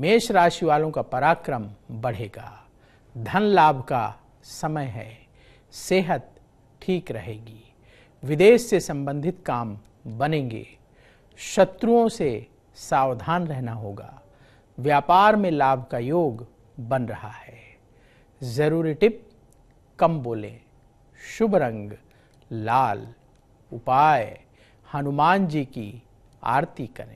मेष राशि वालों का पराक्रम बढ़ेगा धन लाभ का समय है सेहत ठीक रहेगी विदेश से संबंधित काम बनेंगे शत्रुओं से सावधान रहना होगा व्यापार में लाभ का योग बन रहा है ज़रूरी टिप कम बोलें शुभ रंग लाल उपाय हनुमान जी की आरती करें